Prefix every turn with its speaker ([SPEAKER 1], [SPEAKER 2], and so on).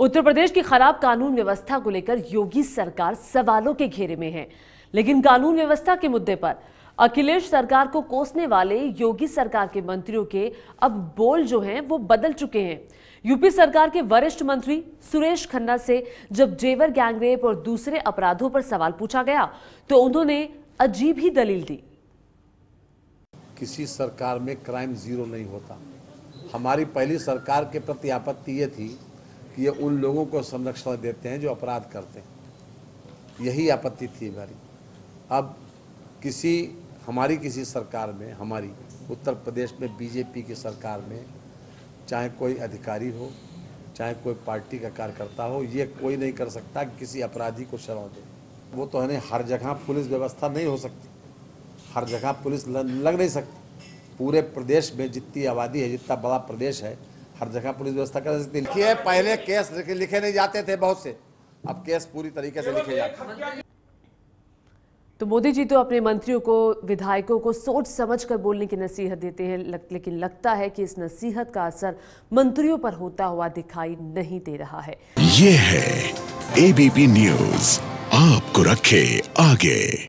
[SPEAKER 1] उत्तर प्रदेश की खराब कानून व्यवस्था को लेकर योगी सरकार सवालों के घेरे में है लेकिन कानून व्यवस्था के मुद्दे पर अखिलेश सरकार को कोसने वाले योगी सरकार के मंत्रियों के अब बोल जो हैं वो बदल चुके हैं यूपी सरकार के वरिष्ठ मंत्री सुरेश खन्ना से जब जेवर गैंगरेप और दूसरे अपराधों पर सवाल पूछा गया तो उन्होंने अजीब ही दलील दी
[SPEAKER 2] किसी सरकार में क्राइम जीरो नहीं होता हमारी पहली सरकार के प्रति आपत्ति ये थी कि ये उन लोगों को संरक्षण देते हैं जो अपराध करते हैं यही आपत्ति थी हमारी अब किसी हमारी किसी सरकार में हमारी उत्तर प्रदेश में बीजेपी की सरकार में चाहे कोई अधिकारी हो चाहे कोई पार्टी का कार्यकर्ता हो ये कोई नहीं कर सकता कि किसी अपराधी को शरण दे वो तो है हर जगह पुलिस व्यवस्था नहीं हो सकती हर जगह पुलिस लग नहीं सकती पूरे प्रदेश में जितनी आबादी है जितना बड़ा प्रदेश है हर जगह पुलिस व्यवस्था कर सकती है पहले केस लिखे नहीं जाते थे बहुत से अब केस पूरी तरीके से लिखे जाते हैं
[SPEAKER 1] तो मोदी जी तो अपने मंत्रियों को विधायकों को सोच समझ कर बोलने की नसीहत देते हैं लेकिन लगता है कि इस नसीहत का असर मंत्रियों पर होता हुआ दिखाई नहीं दे रहा
[SPEAKER 2] है ये है एबीपी न्यूज आपको रखे
[SPEAKER 1] आगे